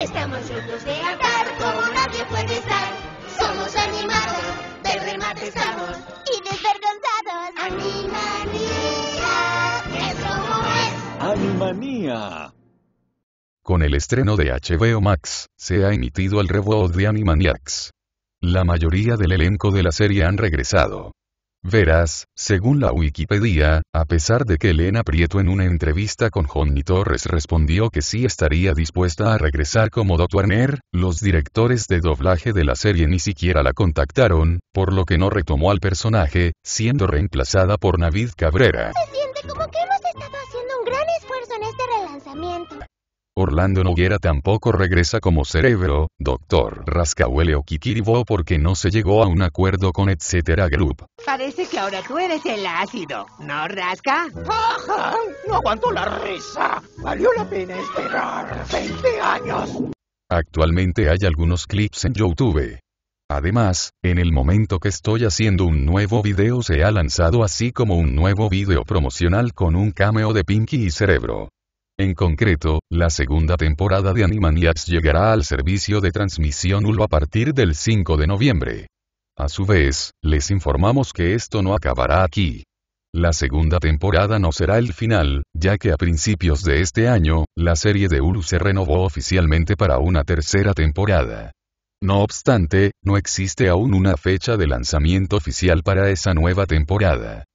Estamos juntos de andar, como nadie puede estar. Somos animados, de remate Y desvergonzados. Animania es como es. Animania Con el estreno de HBO Max, se ha emitido el reboot de Animaniacs. La mayoría del elenco de la serie han regresado. Verás, según la Wikipedia, a pesar de que Elena Prieto en una entrevista con Johnny Torres respondió que sí estaría dispuesta a regresar como Dot los directores de doblaje de la serie ni siquiera la contactaron, por lo que no retomó al personaje, siendo reemplazada por Navid Cabrera. Se siente como que Orlando Noguera tampoco regresa como cerebro, rasca huele o Kikiribo porque no se llegó a un acuerdo con etcétera group. Parece que ahora tú eres el ácido, ¿no, Rasca? ¡Ajá! No aguanto la risa. Valió la pena esperar 20 años. Actualmente hay algunos clips en YouTube. Además, en el momento que estoy haciendo un nuevo video se ha lanzado así como un nuevo video promocional con un cameo de Pinky y Cerebro. En concreto, la segunda temporada de Animaniacs llegará al servicio de transmisión Hulu a partir del 5 de noviembre. A su vez, les informamos que esto no acabará aquí. La segunda temporada no será el final, ya que a principios de este año, la serie de Hulu se renovó oficialmente para una tercera temporada. No obstante, no existe aún una fecha de lanzamiento oficial para esa nueva temporada.